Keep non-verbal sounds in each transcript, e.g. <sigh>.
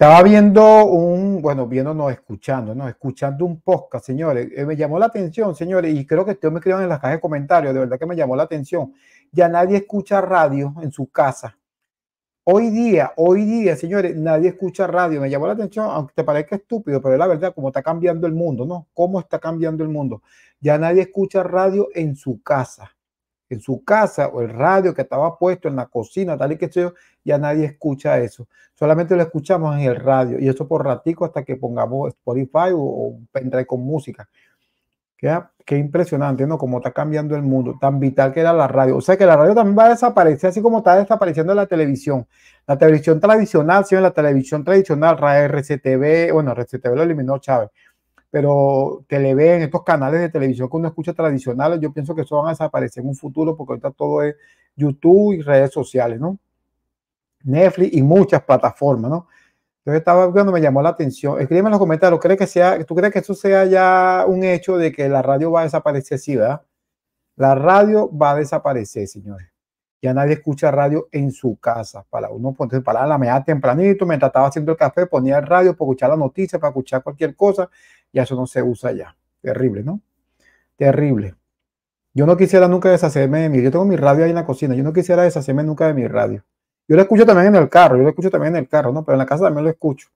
Estaba viendo un, bueno, viéndonos, escuchando, no, escuchando un podcast, señores. Eh, me llamó la atención, señores, y creo que ustedes me escriban en las cajas de comentarios, de verdad que me llamó la atención. Ya nadie escucha radio en su casa. Hoy día, hoy día, señores, nadie escucha radio. Me llamó la atención, aunque te parezca estúpido, pero es la verdad, como está cambiando el mundo, ¿no? ¿Cómo está cambiando el mundo? Ya nadie escucha radio en su casa en su casa o el radio que estaba puesto en la cocina, tal y que yo, ya nadie escucha eso. Solamente lo escuchamos en el radio y eso por ratico hasta que pongamos Spotify o, o pendrive con música. Qué, qué impresionante, ¿no? Cómo está cambiando el mundo, tan vital que era la radio. O sea que la radio también va a desaparecer, así como está desapareciendo la televisión. La televisión tradicional, en la televisión tradicional, RCTV, bueno, RCTV lo eliminó Chávez pero televen en estos canales de televisión que uno escucha tradicionales, yo pienso que eso van a desaparecer en un futuro porque ahorita todo es YouTube y redes sociales, ¿no? Netflix y muchas plataformas, ¿no? Entonces estaba cuando me llamó la atención. Escríbeme en los comentarios, ¿crees que sea, ¿tú crees que eso sea ya un hecho de que la radio va a desaparecer, sí, verdad? La radio va a desaparecer, señores. Ya nadie escucha radio en su casa. Para uno ponerse para la media tempranito, mientras estaba haciendo el café, ponía el radio para escuchar la noticia, para escuchar cualquier cosa. Y eso no se usa ya. Terrible, ¿no? Terrible. Yo no quisiera nunca deshacerme de mi. Yo tengo mi radio ahí en la cocina. Yo no quisiera deshacerme nunca de mi radio. Yo lo escucho también en el carro. Yo lo escucho también en el carro, ¿no? Pero en la casa también lo escucho.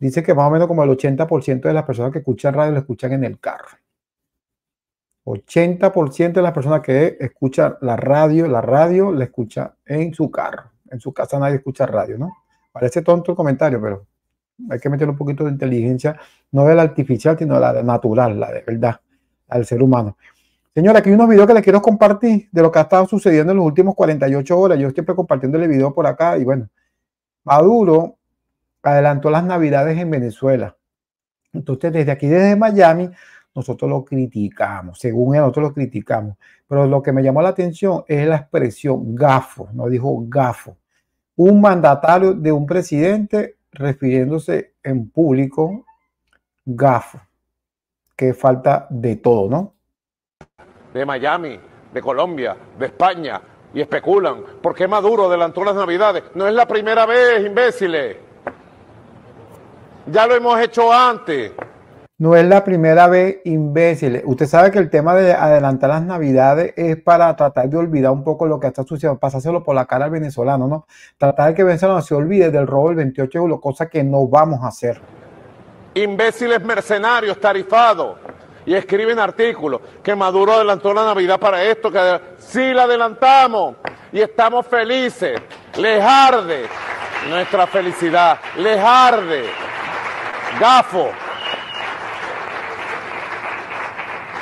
Dice que más o menos como el 80% de las personas que escuchan radio lo escuchan en el carro. 80% de las personas que escuchan la radio, la radio la escucha en su carro. En su casa nadie escucha radio, ¿no? Parece tonto el comentario, pero hay que meter un poquito de inteligencia, no de la artificial, sino de la natural, la de verdad, al ser humano. Señora, aquí hay unos videos que les quiero compartir de lo que ha estado sucediendo en los últimos 48 horas. Yo siempre compartiendo el video por acá y bueno, Maduro adelantó las navidades en Venezuela. Entonces, desde aquí, desde Miami, nosotros lo criticamos, según él, nosotros lo criticamos. Pero lo que me llamó la atención es la expresión gafo, no dijo gafo. Un mandatario de un presidente refiriéndose en público, gafo, que falta de todo, ¿no? De Miami, de Colombia, de España, y especulan. ¿Por qué Maduro adelantó las navidades? No es la primera vez, imbéciles. Ya lo hemos hecho antes. No es la primera vez, imbéciles. Usted sabe que el tema de adelantar las navidades es para tratar de olvidar un poco lo que está sucediendo, pasárselo por la cara al venezolano, ¿no? Tratar de que Venezuela se olvide del robo del 28 de julio, cosa que no vamos a hacer. Imbéciles mercenarios, tarifados, y escriben artículos que Maduro adelantó la Navidad para esto, que sí la adelantamos y estamos felices. Les arde nuestra felicidad, les arde. Gafo.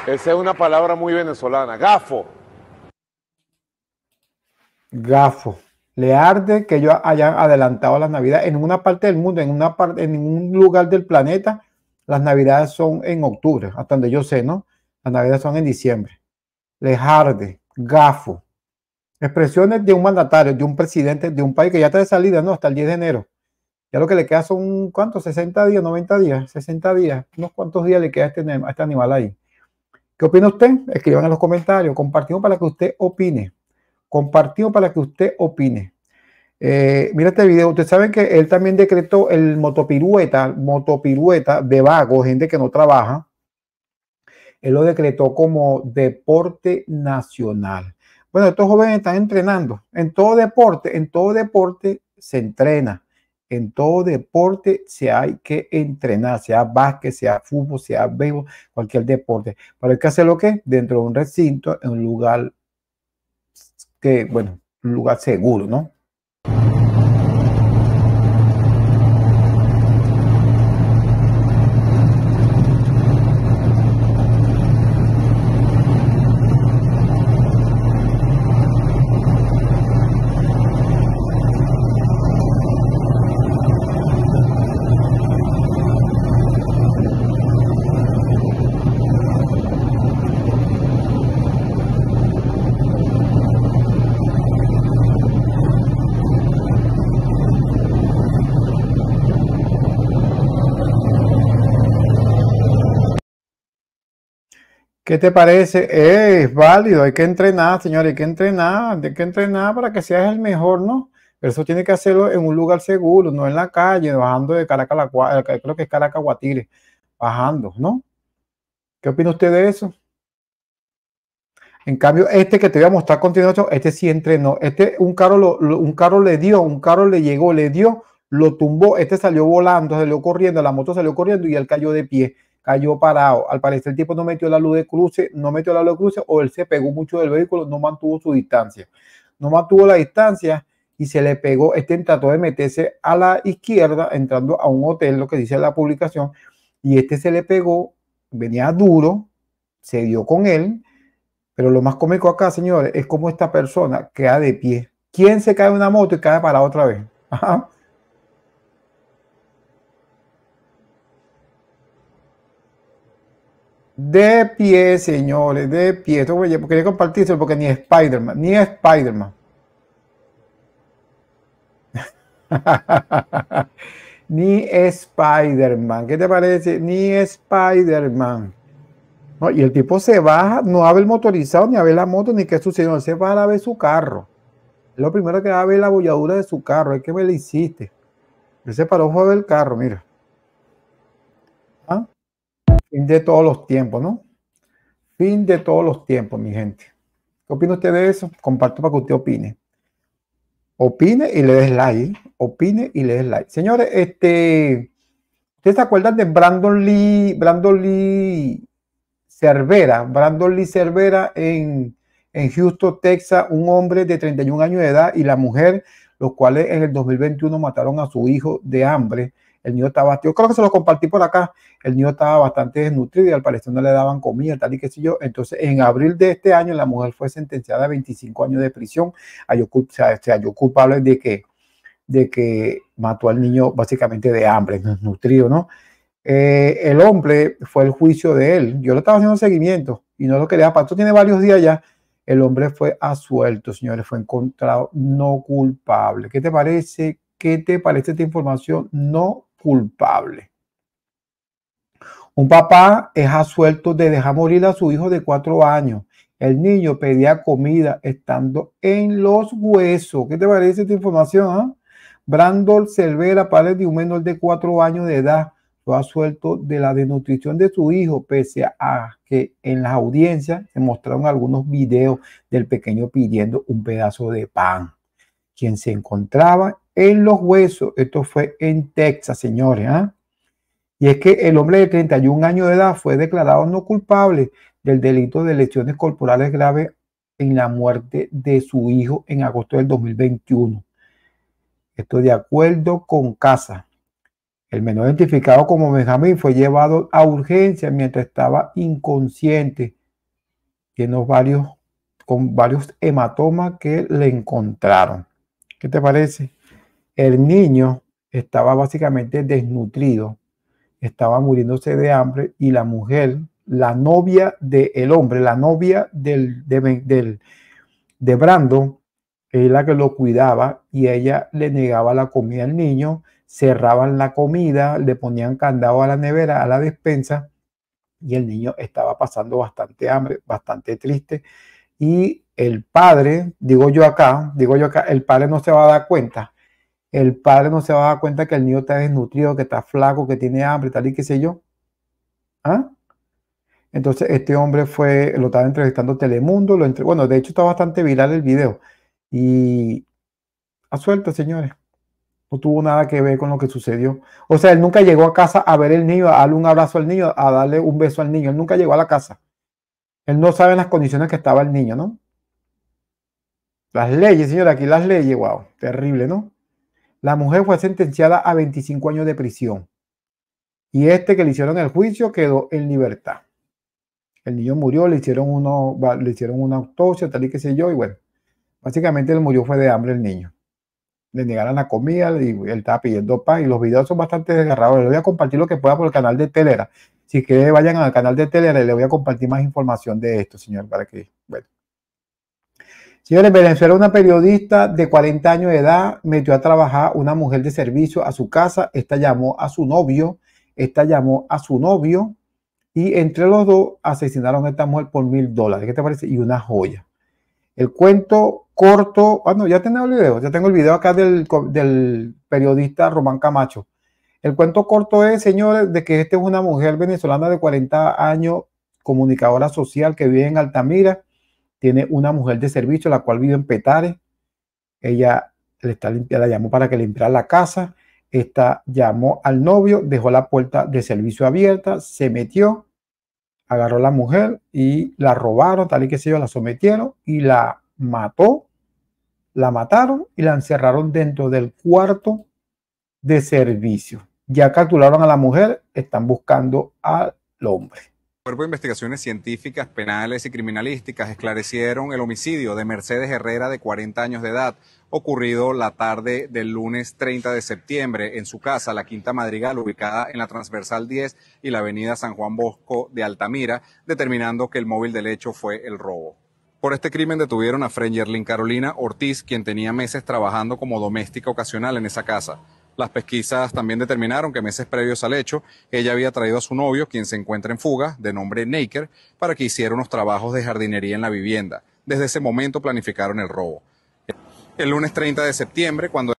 Esa es una palabra muy venezolana. Gafo. Gafo. Le arde que ellos hayan adelantado la Navidad En una parte del mundo, en una parte, en ningún lugar del planeta, las navidades son en octubre, hasta donde yo sé, ¿no? Las navidades son en diciembre. Les arde, gafo. Expresiones de un mandatario, de un presidente, de un país que ya está de salida, ¿no? Hasta el 10 de enero. Ya lo que le queda son, ¿cuántos? 60 días, 90 días, 60 días. Unos cuantos días le queda a este, este animal ahí. ¿Qué opina usted? Escriban en los comentarios. Compartimos para que usted opine. Compartimos para que usted opine. Eh, mira este video. Ustedes saben que él también decretó el motopirueta, motopirueta de vago, gente que no trabaja. Él lo decretó como deporte nacional. Bueno, estos jóvenes están entrenando. En todo deporte, en todo deporte se entrena. En todo deporte se hay que entrenar, sea básquet, sea fútbol, sea béisbol, cualquier deporte. Pero hay que hacer lo que dentro de un recinto, en un lugar que, bueno, un lugar seguro, ¿no? ¿Qué te parece? Eh, es válido, hay que entrenar, señores, hay que entrenar, hay que entrenar para que seas el mejor, ¿no? Pero eso tiene que hacerlo en un lugar seguro, no en la calle, bajando de Caracas, creo que es Caracas, Guatire, bajando, ¿no? ¿Qué opina usted de eso? En cambio, este que te voy a mostrar continuación, este sí entrenó. Este, un carro, un carro le dio, un carro le llegó, le dio, lo tumbó. Este salió volando, salió corriendo, la moto salió corriendo y él cayó de pie cayó parado. Al parecer el tipo no metió la luz de cruce, no metió la luz de cruce o él se pegó mucho del vehículo, no mantuvo su distancia. No mantuvo la distancia y se le pegó. Este trató de meterse a la izquierda, entrando a un hotel, lo que dice la publicación, y este se le pegó, venía duro, se dio con él. Pero lo más cómico acá, señores, es como esta persona queda de pie. ¿Quién se cae de una moto y cae parado otra vez? <laughs> De pie, señores, de pie. Esto voy quería porque ni Spider-Man, ni Spider-Man. <laughs> ni Spider-Man. ¿Qué te parece? Ni Spider-Man. y el tipo se baja, no abre el motorizado, ni a ver la moto, ni qué sucedió. se va a ver su carro. Lo primero que va a ver la bolladura de su carro. Es que me lo hiciste. Ese se paró del a carro, mira. Fin de todos los tiempos, ¿no? Fin de todos los tiempos, mi gente. ¿Qué opina usted de eso? Comparto para que usted opine. Opine y le des like. ¿eh? Opine y le des like. Señores, este. ¿Ustedes se acuerdan de Brandon Lee? Brandon Lee Cervera. Brandon Lee Cervera en, en Houston, Texas. Un hombre de 31 años de edad y la mujer, los cuales en el 2021 mataron a su hijo de hambre el niño estaba, yo creo que se lo compartí por acá, el niño estaba bastante desnutrido y al parecer no le daban comida, tal y que sé yo. Entonces, en abril de este año, la mujer fue sentenciada a 25 años de prisión, halló, se halló culpable de que, de que mató al niño básicamente de hambre, desnutrido, ¿no? Eh, el hombre fue el juicio de él. Yo lo estaba haciendo seguimiento y no lo quería. esto tiene varios días ya. El hombre fue asuelto, señores, fue encontrado no culpable. ¿Qué te parece? ¿Qué te parece esta información? No culpable. Un papá es asuelto de dejar morir a su hijo de cuatro años. El niño pedía comida estando en los huesos. ¿Qué te parece esta información? Ah? Brandol Cervera, padre de un menor de cuatro años de edad, ha asuelto de la desnutrición de su hijo, pese a que en las audiencias se mostraron algunos videos del pequeño pidiendo un pedazo de pan. Quien se encontraba en los huesos. Esto fue en Texas, señores. ¿ah? Y es que el hombre de 31 años de edad fue declarado no culpable del delito de lesiones corporales graves en la muerte de su hijo en agosto del 2021. Esto de acuerdo con Casa. El menor identificado como Benjamín fue llevado a urgencia mientras estaba inconsciente. Tiene varios, con varios hematomas que le encontraron. ¿Qué te parece? El niño estaba básicamente desnutrido, estaba muriéndose de hambre y la mujer, la novia del hombre, la novia del, de, del, de Brando, es la que lo cuidaba y ella le negaba la comida al niño, cerraban la comida, le ponían candado a la nevera, a la despensa y el niño estaba pasando bastante hambre, bastante triste y el padre, digo yo acá, digo yo acá, el padre no se va a dar cuenta el padre no se va a dar cuenta que el niño está desnutrido, que está flaco, que tiene hambre, tal y qué sé yo. ¿Ah? Entonces, este hombre fue, lo estaba entrevistando Telemundo, lo bueno, de hecho está bastante viral el video. Y a suerte, señores. No tuvo nada que ver con lo que sucedió. O sea, él nunca llegó a casa a ver el niño, a darle un abrazo al niño, a darle un beso al niño. Él nunca llegó a la casa. Él no sabe en las condiciones que estaba el niño, ¿no? Las leyes, señores, aquí las leyes, wow, terrible, ¿no? la mujer fue sentenciada a 25 años de prisión. Y este que le hicieron el juicio quedó en libertad. El niño murió, le hicieron, uno, le hicieron una autopsia, tal y qué sé yo, y bueno, básicamente él murió fue de hambre el niño. Le negaron la comida y él estaba pidiendo pan y los videos son bastante desgarrados. Les voy a compartir lo que pueda por el canal de Telera. Si quieren, vayan al canal de Telera y le voy a compartir más información de esto, señor, para que, bueno. Señores, Venezuela, una periodista de 40 años de edad metió a trabajar una mujer de servicio a su casa. Esta llamó a su novio, esta llamó a su novio y entre los dos asesinaron a esta mujer por mil dólares. ¿Qué te parece? Y una joya. El cuento corto, ah, ya tengo el video, ya tengo el video acá del, del periodista Román Camacho. El cuento corto es, señores, de que esta es una mujer venezolana de 40 años, comunicadora social que vive en Altamira tiene una mujer de servicio, la cual vive en Petare. Ella le está la llamó para que limpiara la casa. Esta llamó al novio, dejó la puerta de servicio abierta, se metió, agarró a la mujer y la robaron, tal y que se yo, la sometieron y la mató. La mataron y la encerraron dentro del cuarto de servicio. Ya capturaron a la mujer, están buscando al hombre. Cuerpo de Investigaciones Científicas, Penales y Criminalísticas esclarecieron el homicidio de Mercedes Herrera de 40 años de edad, ocurrido la tarde del lunes 30 de septiembre en su casa, la Quinta Madrigal, ubicada en la Transversal 10 y la Avenida San Juan Bosco de Altamira, determinando que el móvil del hecho fue el robo. Por este crimen detuvieron a Frengerlin Carolina Ortiz, quien tenía meses trabajando como doméstica ocasional en esa casa. Las pesquisas también determinaron que meses previos al hecho, ella había traído a su novio, quien se encuentra en fuga, de nombre Naker, para que hiciera unos trabajos de jardinería en la vivienda. Desde ese momento planificaron el robo. El lunes 30 de septiembre, cuando...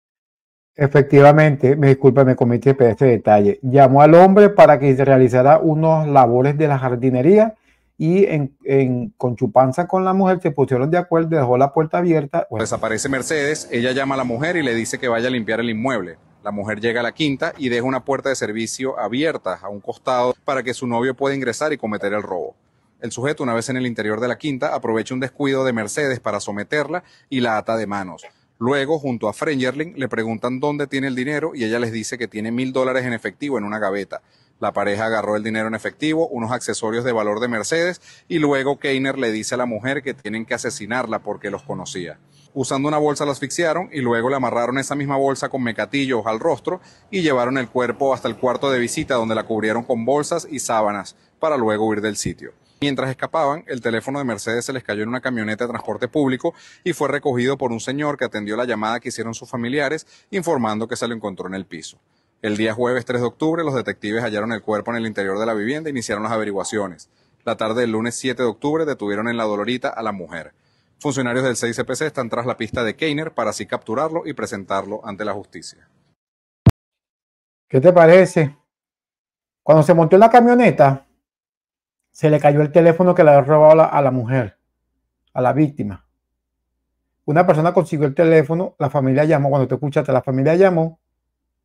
Efectivamente, me disculpa, me comité este detalle. Llamó al hombre para que se realizara unos labores de la jardinería y en, en, con con la mujer se pusieron de acuerdo, dejó la puerta abierta. Desaparece Mercedes, ella llama a la mujer y le dice que vaya a limpiar el inmueble. La mujer llega a la quinta y deja una puerta de servicio abierta a un costado para que su novio pueda ingresar y cometer el robo. El sujeto, una vez en el interior de la quinta, aprovecha un descuido de Mercedes para someterla y la ata de manos. Luego, junto a Frengerling, le preguntan dónde tiene el dinero y ella les dice que tiene mil dólares en efectivo en una gaveta. La pareja agarró el dinero en efectivo, unos accesorios de valor de Mercedes y luego Keiner le dice a la mujer que tienen que asesinarla porque los conocía. Usando una bolsa la asfixiaron y luego le amarraron esa misma bolsa con mecatillos al rostro y llevaron el cuerpo hasta el cuarto de visita donde la cubrieron con bolsas y sábanas para luego huir del sitio. Mientras escapaban, el teléfono de Mercedes se les cayó en una camioneta de transporte público y fue recogido por un señor que atendió la llamada que hicieron sus familiares informando que se lo encontró en el piso. El día jueves 3 de octubre, los detectives hallaron el cuerpo en el interior de la vivienda e iniciaron las averiguaciones. La tarde del lunes 7 de octubre detuvieron en la Dolorita a la mujer. Funcionarios del 6 e están tras la pista de Keiner para así capturarlo y presentarlo ante la justicia. ¿Qué te parece? Cuando se montó en la camioneta, se le cayó el teléfono que le había robado a la mujer, a la víctima. Una persona consiguió el teléfono, la familia llamó, cuando te escuchaste, la familia llamó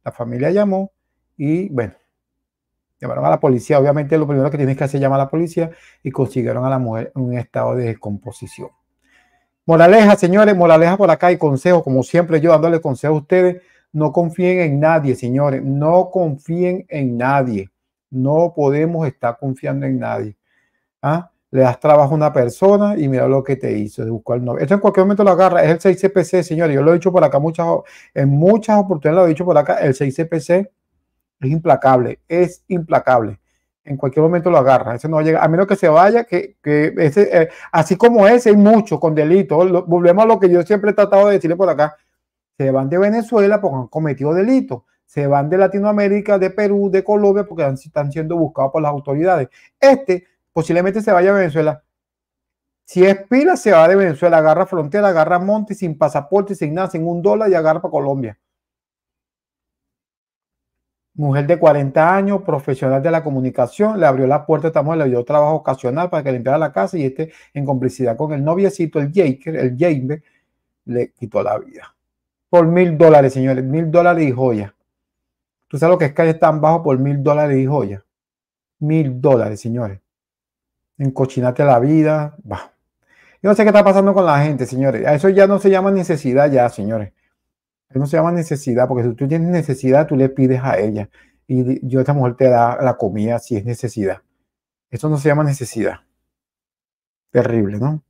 la familia llamó y bueno, llamaron a la policía. Obviamente lo primero que tienes que hacer es llamar a la policía y consiguieron a la mujer en un estado de descomposición. Moraleja, señores, moraleja por acá y consejo, como siempre yo dándole consejo a ustedes, no confíen en nadie, señores, no confíen en nadie. No podemos estar confiando en nadie. ¿Ah? le das trabajo a una persona y mira lo que te hizo, Eso en cualquier momento lo agarra, es el 6CPC, señores. Yo lo he dicho por acá muchas, en muchas oportunidades lo he dicho por acá, el 6CPC es implacable, es implacable. En cualquier momento lo agarra, ese no llega, a menos que se vaya, que, que eh, así como ese, hay muchos con delitos. volvemos a lo que yo siempre he tratado de decirle por acá. Se van de Venezuela porque han cometido delitos se van de Latinoamérica, de Perú, de Colombia, porque están siendo buscados por las autoridades. Este posiblemente se vaya a Venezuela. Si es pila, se va de Venezuela, agarra frontera, agarra monte, sin pasaporte, sin nada, sin un dólar y agarra para Colombia. Mujer de 40 años, profesional de la comunicación, le abrió la puerta a esta mujer, le dio trabajo ocasional para que limpiara la casa y este, en complicidad con el noviecito, el Jaker, el Jaime, le quitó la vida. Por mil dólares, señores, mil dólares y joya. ¿Tú sabes lo que es calle tan bajo por mil dólares y joya? Mil dólares, señores encochinate la vida. va Yo no sé qué está pasando con la gente, señores. Eso ya no se llama necesidad, ya, señores. Eso no se llama necesidad, porque si tú tienes necesidad, tú le pides a ella. Y yo, esta mujer te da la comida si es necesidad. Eso no se llama necesidad. Terrible, ¿no?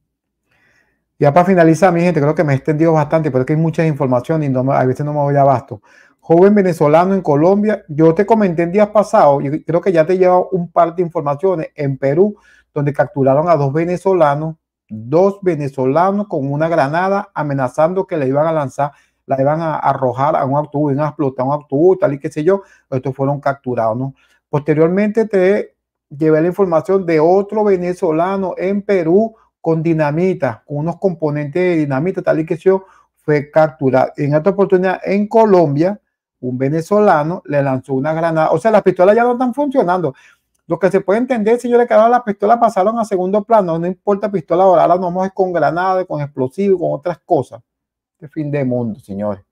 Ya para finalizar, mi gente, creo que me he extendido bastante, pero que hay mucha información y no, a veces no me voy a abasto. Joven venezolano en Colombia, yo te comenté en días pasados, y creo que ya te he llevado un par de informaciones en Perú donde capturaron a dos venezolanos, dos venezolanos con una granada amenazando que le iban a lanzar, la iban a arrojar a un autobús, iban a explotar un autobús, tal y qué sé yo. Estos fueron capturados, ¿no? Posteriormente te llevé la información de otro venezolano en Perú con dinamita, con unos componentes de dinamita, tal y que yo, fue capturado. En otra oportunidad, en Colombia, un venezolano le lanzó una granada. O sea, las pistolas ya no están funcionando. Lo que se puede entender si yo le las la pistola, pasaron a segundo plano, no importa pistola ahora, ahora nos vamos con granada, con explosivos, con otras cosas. Este fin de mundo, señores.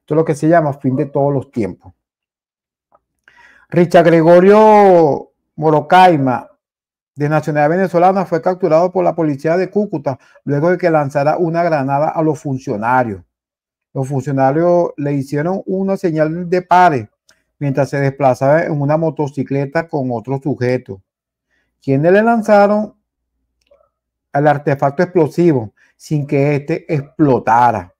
Esto es lo que se llama fin de todos los tiempos. Richard Gregorio Morocaima, de nacionalidad venezolana, fue capturado por la policía de Cúcuta luego de que lanzara una granada a los funcionarios. Los funcionarios le hicieron una señal de pares mientras se desplazaba en una motocicleta con otro sujeto, quienes le lanzaron al artefacto explosivo sin que éste explotara.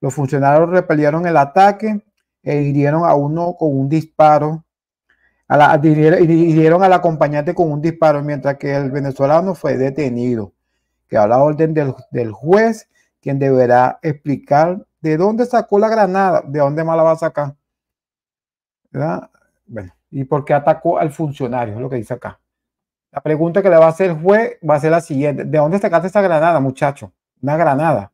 Los funcionarios repelieron el ataque e hirieron a uno con un disparo, a hirieron al acompañante con un disparo, mientras que el venezolano fue detenido. Que a la orden del, del juez, quien deberá explicar de dónde sacó la granada, de dónde más la va a sacar. ¿verdad? Bueno, y porque atacó al funcionario, es lo que dice acá. La pregunta que le va a hacer el juez va a ser la siguiente: ¿de dónde sacaste esa granada, muchacho? Una granada.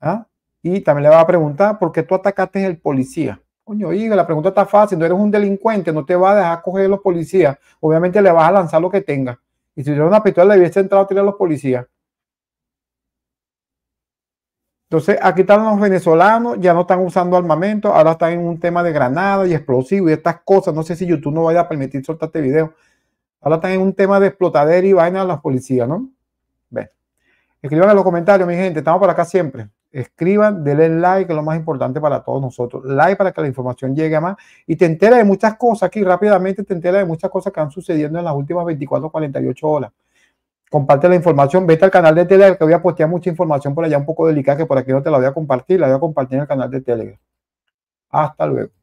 ¿Ah? Y también le va a preguntar por qué tú atacaste al policía. Coño, oiga, la pregunta está fácil, no eres un delincuente, no te va a dejar coger los policías. Obviamente le vas a lanzar lo que tenga. Y si tuviera una pistola, le hubiese entrado a tirar a los policías. Entonces, aquí están los venezolanos, ya no están usando armamento, ahora están en un tema de granadas y explosivos y estas cosas. No sé si YouTube no vaya a permitir soltar este video. Ahora están en un tema de explotadero y vaina a las policías, ¿no? Ven. Escriban en los comentarios, mi gente, estamos por acá siempre. Escriban, denle like, que es lo más importante para todos nosotros. Like para que la información llegue a más y te entera de muchas cosas aquí rápidamente, te entera de muchas cosas que han sucedido en las últimas 24 48 horas comparte la información, vete al canal de Telegram, que voy a postear mucha información por allá un poco delicada, que por aquí no te la voy a compartir, la voy a compartir en el canal de Telegram. Hasta luego.